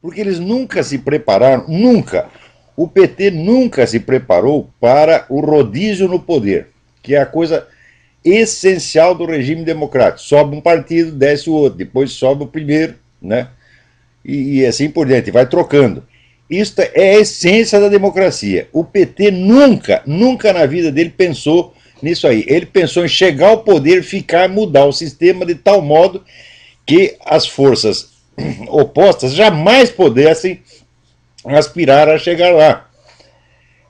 Porque eles nunca se prepararam, nunca. O PT nunca se preparou para o rodízio no poder, que é a coisa essencial do regime democrático. Sobe um partido, desce o outro, depois sobe o primeiro, né? E, e assim por diante, vai trocando. Isto é a essência da democracia. O PT nunca, nunca na vida dele pensou nisso aí. Ele pensou em chegar ao poder, ficar, mudar o sistema de tal modo que as forças opostas jamais pudessem aspirar a chegar lá.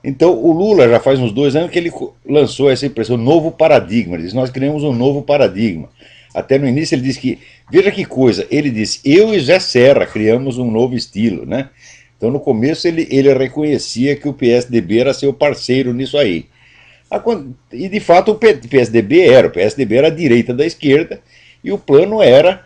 Então, o Lula já faz uns dois anos que ele lançou essa impressão, novo paradigma. Ele diz: Nós criamos um novo paradigma. Até no início ele disse que, veja que coisa, ele disse: Eu e Zé Serra criamos um novo estilo, né? Então, no começo, ele, ele reconhecia que o PSDB era seu parceiro nisso aí. E, de fato, o PSDB era. O PSDB era a direita da esquerda e o plano era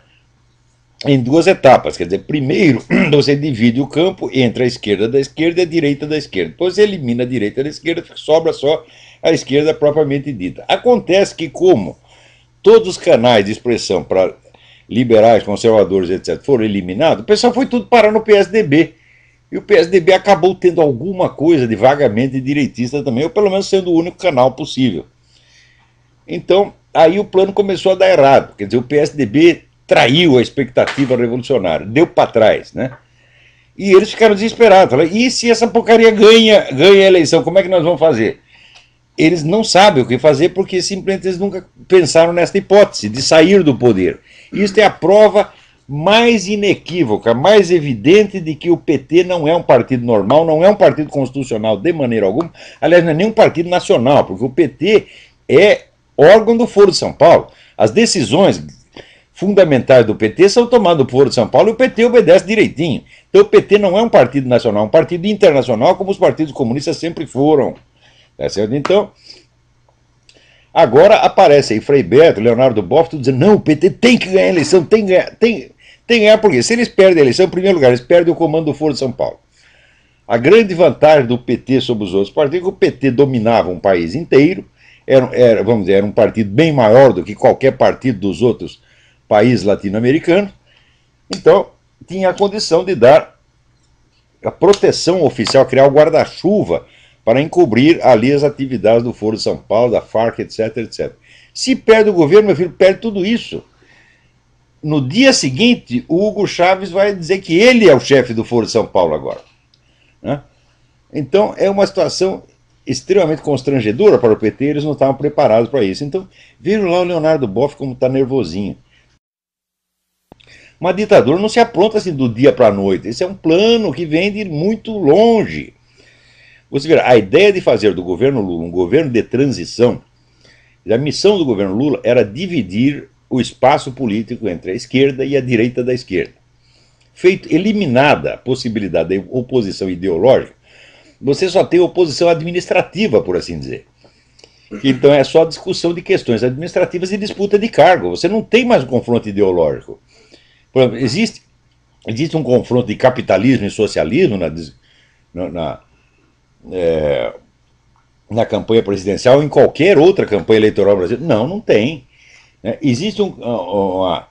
em duas etapas. Quer dizer, primeiro você divide o campo entre a esquerda da esquerda e a direita da esquerda. Depois você elimina a direita da esquerda, sobra só a esquerda propriamente dita. Acontece que, como todos os canais de expressão para liberais, conservadores, etc., foram eliminados, o pessoal foi tudo parar no PSDB. E o PSDB acabou tendo alguma coisa de vagamente direitista também, ou pelo menos sendo o único canal possível. Então, aí o plano começou a dar errado. Quer dizer, o PSDB traiu a expectativa revolucionária, deu para trás, né? E eles ficaram desesperados. Falaram, e se essa porcaria ganha, ganha a eleição, como é que nós vamos fazer? Eles não sabem o que fazer porque simplesmente eles nunca pensaram nessa hipótese de sair do poder. Isso é a prova mais inequívoca, mais evidente de que o PT não é um partido normal, não é um partido constitucional de maneira alguma. Aliás, não é nem um partido nacional, porque o PT é órgão do Foro de São Paulo. As decisões fundamentais do PT são tomados por São Paulo e o PT obedece direitinho. Então o PT não é um partido nacional, é um partido internacional, como os partidos comunistas sempre foram. Tá certo? Então, agora aparece aí Frei Beto, Leonardo Boff, tudo dizendo: não, o PT tem que ganhar a eleição, tem que ganhar. Tem, tem que ganhar porque se eles perdem a eleição, em primeiro lugar, eles perdem o comando do Foro de São Paulo. A grande vantagem do PT sobre os outros partidos é que o PT dominava um país inteiro, era, era, vamos dizer, era um partido bem maior do que qualquer partido dos outros país latino-americano, então tinha a condição de dar a proteção oficial, criar o guarda-chuva para encobrir ali as atividades do Foro de São Paulo, da Farc, etc, etc. Se perde o governo, meu filho, perde tudo isso. No dia seguinte, o Hugo Chaves vai dizer que ele é o chefe do Foro de São Paulo agora. Né? Então, é uma situação extremamente constrangedora para o PT, eles não estavam preparados para isso. Então, vejam lá o Leonardo Boff como está nervosinho. Uma ditadura não se apronta assim do dia para a noite. Esse é um plano que vem de muito longe. Você vê, a ideia de fazer do governo Lula um governo de transição, a missão do governo Lula era dividir o espaço político entre a esquerda e a direita da esquerda. Feito, eliminada a possibilidade da oposição ideológica, você só tem oposição administrativa, por assim dizer. Então é só discussão de questões administrativas e disputa de cargo. Você não tem mais um confronto ideológico exemplo, existe, existe um confronto de capitalismo e socialismo na, na, é, na campanha presidencial em qualquer outra campanha eleitoral brasileira? Não, não tem. Né? Existe um, uma,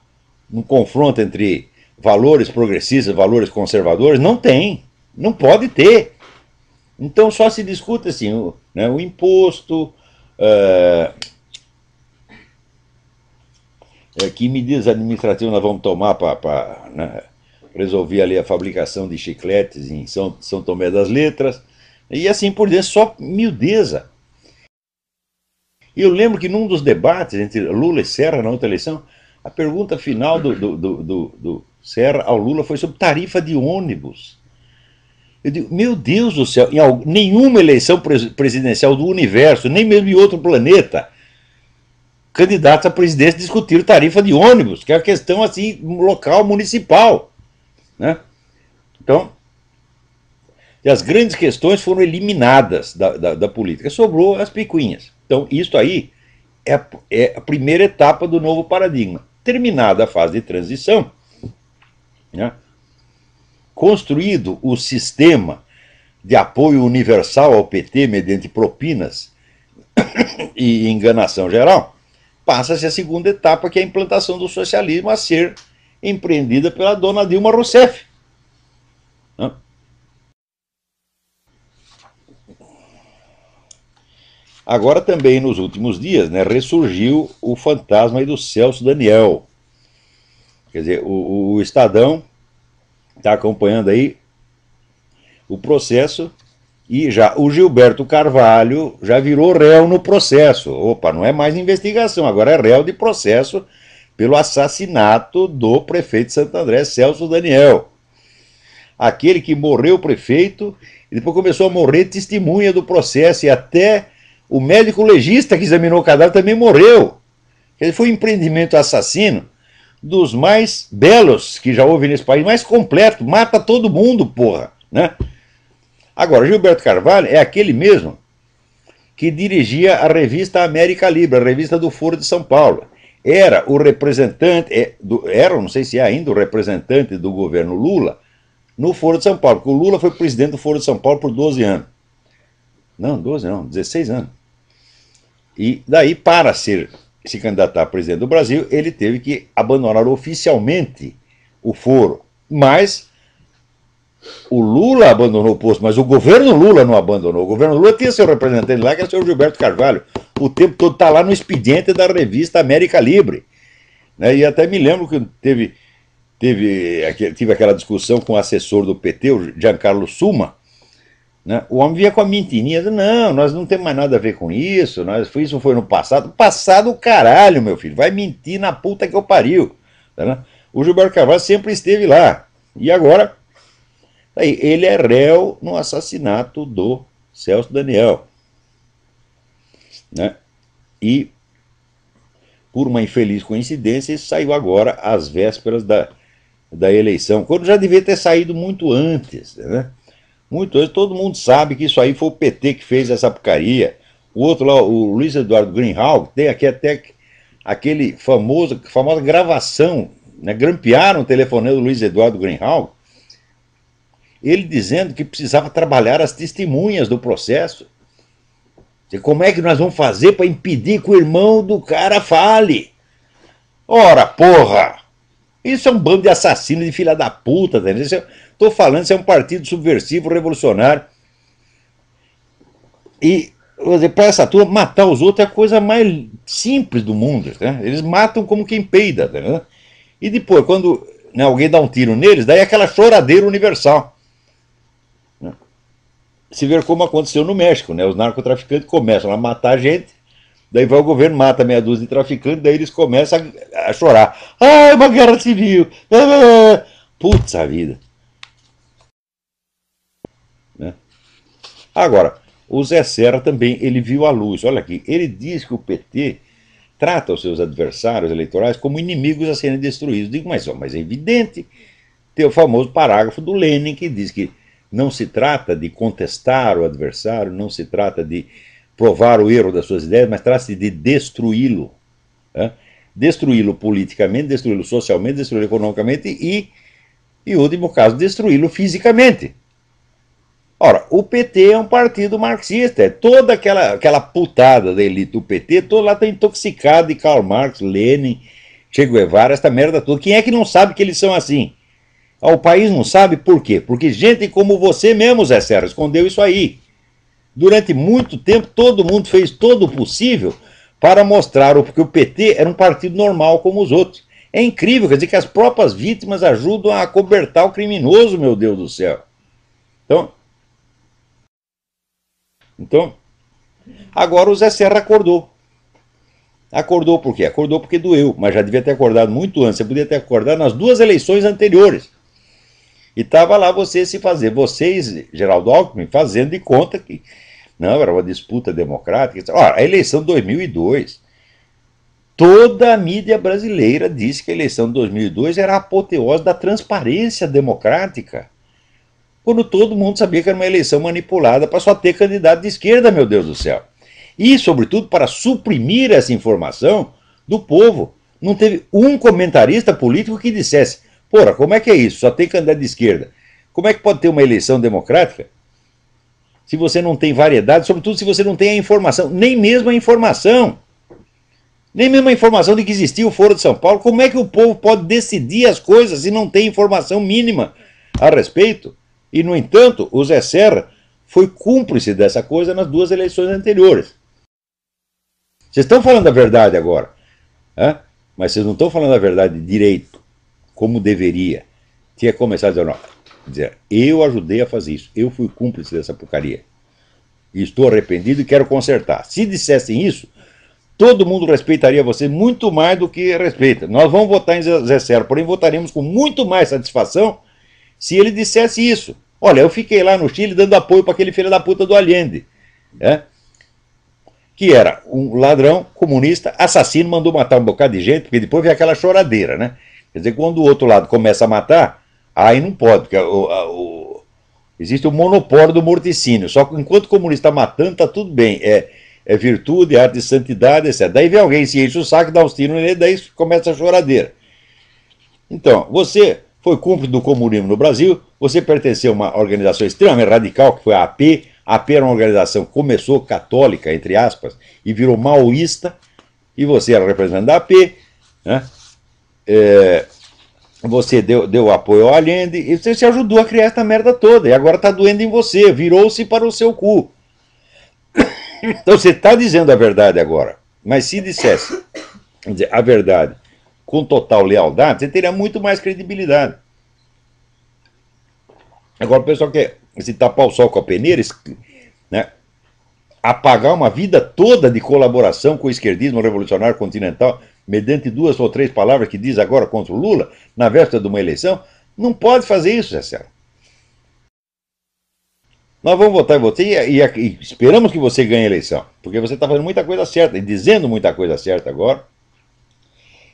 um confronto entre valores progressistas, valores conservadores? Não tem. Não pode ter. Então só se discute assim, o, né, o imposto, uh, é, que medidas administrativas nós vamos tomar para né, resolver ali a fabricação de chicletes em São, São Tomé das Letras, e assim por diante, só miudeza. E eu lembro que num dos debates entre Lula e Serra na outra eleição, a pergunta final do, do, do, do Serra ao Lula foi sobre tarifa de ônibus. Eu digo, meu Deus do céu, em nenhuma eleição presidencial do universo, nem mesmo em outro planeta, candidatos à presidência discutiram tarifa de ônibus, que é uma questão assim, local, municipal. Né? Então, as grandes questões foram eliminadas da, da, da política, sobrou as picuinhas. Então, isso aí é a, é a primeira etapa do novo paradigma. Terminada a fase de transição, né? construído o sistema de apoio universal ao PT mediante propinas e enganação geral, passa-se a segunda etapa, que é a implantação do socialismo a ser empreendida pela dona Dilma Rousseff. Né? Agora também nos últimos dias, né, ressurgiu o fantasma do Celso Daniel. Quer dizer, o, o Estadão está acompanhando aí o processo e já o Gilberto Carvalho já virou réu no processo. Opa, não é mais investigação, agora é réu de processo pelo assassinato do prefeito de Santo André, Celso Daniel. Aquele que morreu prefeito e depois começou a morrer testemunha do processo e até o médico legista que examinou o cadáver também morreu. Ele foi um empreendimento assassino dos mais belos que já houve nesse país, mais completo, mata todo mundo, porra, né? Agora, Gilberto Carvalho é aquele mesmo que dirigia a revista América Libre, a revista do Foro de São Paulo. Era o representante, é, era, não sei se é ainda, o representante do governo Lula no Foro de São Paulo, porque o Lula foi presidente do Foro de São Paulo por 12 anos. Não, 12 não, 16 anos. E daí, para ser se candidatar a presidente do Brasil, ele teve que abandonar oficialmente o foro. Mas o Lula abandonou o posto, mas o governo Lula não abandonou. O governo Lula tinha seu representante lá, que é o Gilberto Carvalho. O tempo todo está lá no expediente da revista América Libre. Né? E até me lembro que teve, teve, tive aquela discussão com o assessor do PT, o Giancarlo Suma. Né? O homem vinha com a mentirinha, não, nós não temos mais nada a ver com isso, nós, isso foi no passado. Passado o caralho, meu filho, vai mentir na puta que eu pariu. Tá, né? O Gilberto Carvalho sempre esteve lá. E agora Aí, ele é réu no assassinato do Celso Daniel. Né? E, por uma infeliz coincidência, ele saiu agora às vésperas da, da eleição, quando já devia ter saído muito antes. Né? Muito antes, todo mundo sabe que isso aí foi o PT que fez essa porcaria. O outro lá, o Luiz Eduardo Greenhalgh, tem aqui até aquele famoso, famosa gravação, né? grampearam o telefonema do Luiz Eduardo Greenhalgh, ele dizendo que precisava trabalhar as testemunhas do processo. Como é que nós vamos fazer para impedir que o irmão do cara fale? Ora, porra! Isso é um bando de assassinos, de filha da puta, é, tá Estou falando, isso é um partido subversivo, revolucionário. E para essa turma, matar os outros é a coisa mais simples do mundo. Né? Eles matam como quem peida. Tá e depois, quando né, alguém dá um tiro neles, daí é aquela choradeira universal se ver como aconteceu no México, né? Os narcotraficantes começam a matar gente, daí vai o governo, mata meia dúzia de traficantes, daí eles começam a, a chorar. Ah, uma guerra civil! Ah, putz a vida! Né? Agora, o Zé Serra também, ele viu a luz. Olha aqui, ele diz que o PT trata os seus adversários eleitorais como inimigos a serem destruídos. Digo, mas, ó, mas é evidente, tem o famoso parágrafo do Lenin que diz que não se trata de contestar o adversário, não se trata de provar o erro das suas ideias, mas trata-se de destruí-lo. Né? Destruí-lo politicamente, destruí-lo socialmente, destruí-lo economicamente e, em último caso, destruí-lo fisicamente. Ora, o PT é um partido marxista, é toda aquela, aquela putada da elite do PT, todo lá está intoxicado de Karl Marx, Lenin, Che Guevara, esta merda toda. Quem é que não sabe que eles são assim? O país não sabe por quê? Porque gente como você mesmo, Zé Serra, escondeu isso aí. Durante muito tempo, todo mundo fez todo o possível para mostrar que o PT era um partido normal como os outros. É incrível, quer dizer que as próprias vítimas ajudam a cobertar o criminoso, meu Deus do céu. Então, então agora o Zé Serra acordou. Acordou por quê? Acordou porque doeu, mas já devia ter acordado muito antes. Você podia ter acordado nas duas eleições anteriores. E estava lá você se fazer, vocês, Geraldo Alckmin, fazendo de conta que não era uma disputa democrática. Olha, a eleição de 2002, toda a mídia brasileira disse que a eleição de 2002 era a apoteose da transparência democrática. Quando todo mundo sabia que era uma eleição manipulada para só ter candidato de esquerda, meu Deus do céu. E, sobretudo, para suprimir essa informação do povo. Não teve um comentarista político que dissesse: Porra, como é que é isso? Só tem candidato de esquerda. Como é que pode ter uma eleição democrática se você não tem variedade, sobretudo se você não tem a informação, nem mesmo a informação? Nem mesmo a informação de que existia o Foro de São Paulo. Como é que o povo pode decidir as coisas se não tem informação mínima a respeito? E, no entanto, o Zé Serra foi cúmplice dessa coisa nas duas eleições anteriores. Vocês estão falando a verdade agora, mas vocês não estão falando a verdade direito como deveria, tinha começado a dizer, não, dizer, eu ajudei a fazer isso, eu fui cúmplice dessa porcaria. Estou arrependido e quero consertar. Se dissessem isso, todo mundo respeitaria você muito mais do que respeita. Nós vamos votar em Zé Sero, porém votaremos com muito mais satisfação se ele dissesse isso. Olha, eu fiquei lá no Chile dando apoio para aquele filho da puta do Allende, né? que era um ladrão comunista, assassino, mandou matar um bocado de gente, porque depois veio aquela choradeira, né? Quer dizer, quando o outro lado começa a matar, aí não pode, porque o, a, o, existe o monopólio do morticínio. Só que enquanto o comunista está matando, está tudo bem. É, é virtude, é arte de santidade, etc. Daí vem alguém, se enche o saco, dá uns tiros nele, daí começa a choradeira. Então, você foi cúmplice do comunismo no Brasil, você pertenceu a uma organização extremamente radical, que foi a AP. A AP era uma organização que começou católica, entre aspas, e virou maoísta, e você era representante da AP, né? é, você deu, deu apoio ao Allende e você se ajudou a criar essa merda toda. E agora está doendo em você, virou-se para o seu cu. Então você está dizendo a verdade agora. Mas se dissesse a verdade com total lealdade, você teria muito mais credibilidade. Agora o pessoal quer se tapar o sol com a peneira, né, apagar uma vida toda de colaboração com o esquerdismo revolucionário continental mediante duas ou três palavras que diz agora contra o Lula, na véspera de uma eleição, não pode fazer isso, Zé Nós vamos votar em você e, e, e, esperamos que você ganhe a eleição, porque você está fazendo muita coisa certa e dizendo muita coisa certa agora.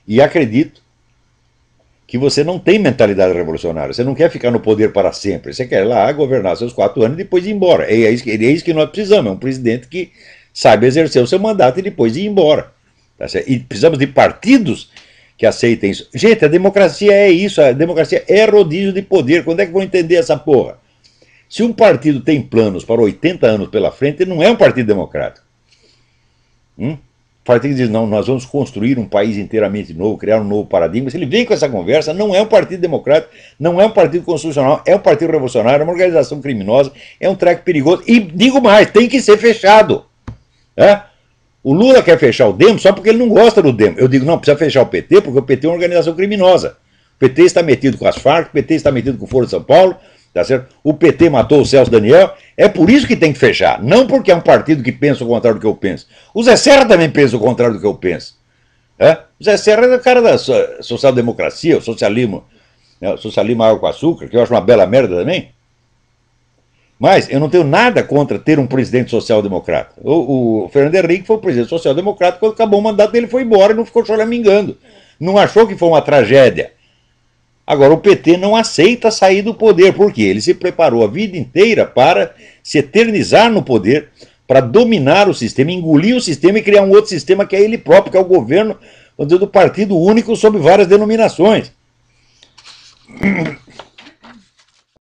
E acredito que você não tem mentalidade revolucionária, você não quer ficar no poder para sempre, você quer ir lá governar seus quatro anos e depois ir embora. É, é isso, é isso que nós precisamos, é um presidente que saiba exercer o seu mandato e depois ir embora. Tá e precisamos de partidos que aceitem isso. Gente, a democracia é isso, a democracia é rodízio de poder. Quando é que vão entender essa porra? Se um partido tem planos para 80 anos pela frente, ele não é um partido democrático. Hum? O partido diz, não, nós vamos construir um país inteiramente novo, criar um novo paradigma. Se ele vem com essa conversa, não é um partido democrático, não é um partido constitucional, é um partido revolucionário, é uma organização criminosa, é um treco perigoso. E digo mais, tem que ser fechado. Né? O Lula quer fechar o Demo só porque ele não gosta do Demo. Eu digo, não, precisa fechar o PT porque o PT é uma organização criminosa. O PT está metido com as Farc, o PT está metido com o Foro de São Paulo, tá certo? O PT matou o Celso Daniel. É por isso que tem que fechar, não porque é um partido que pensa o contrário do que eu penso. O Zé Serra também pensa o contrário do que eu penso. É? O Zé Serra é o cara da social-democracia, o socialismo, né? o socialismo água com açúcar, que eu acho uma bela merda também. Mas eu não tenho nada contra ter um presidente social-democrata. O, o, Fernando Henrique foi o presidente social-democrata, quando acabou o mandato dele foi embora e não ficou choramingando. Não achou que foi uma tragédia. Agora, o PT não aceita sair do poder, porque ele se preparou a vida inteira para se eternizar no poder, para dominar o sistema, engolir o sistema e criar um outro sistema que é ele próprio, que é o governo do partido único sob várias denominações.